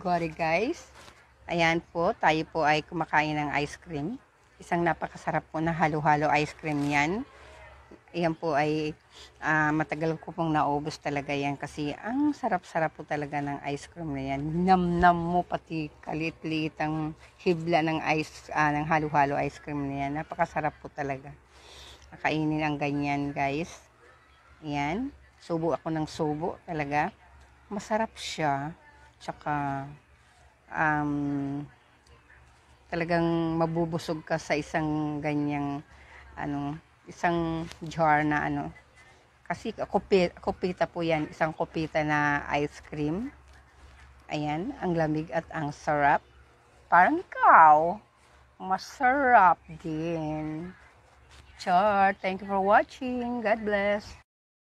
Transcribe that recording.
Got it guys. Ayan po, tayo po ay kumakain ng ice cream. Isang napakasarap po na halo-halo ice cream yan. Ayan po ay uh, matagal ko pong naubos talaga yan kasi ang sarap-sarap po talaga ng ice cream na yan. Nam-nam mo pati kalit-liit ang hibla ng ice uh, ng halo-halo ice cream na yan. Napakasarap po talaga. Kakainin ang ganyan guys. Ayan. Subo ako ng subo talaga. Masarap siya tsaka um, talagang mabubusog ka sa isang ganyang ano, isang jar na ano. Kasi kopita, kopita po yan, isang kopita na ice cream. Ayan, ang lamig at ang sarap. Parang ikaw, masarap din. Char, thank you for watching. God bless.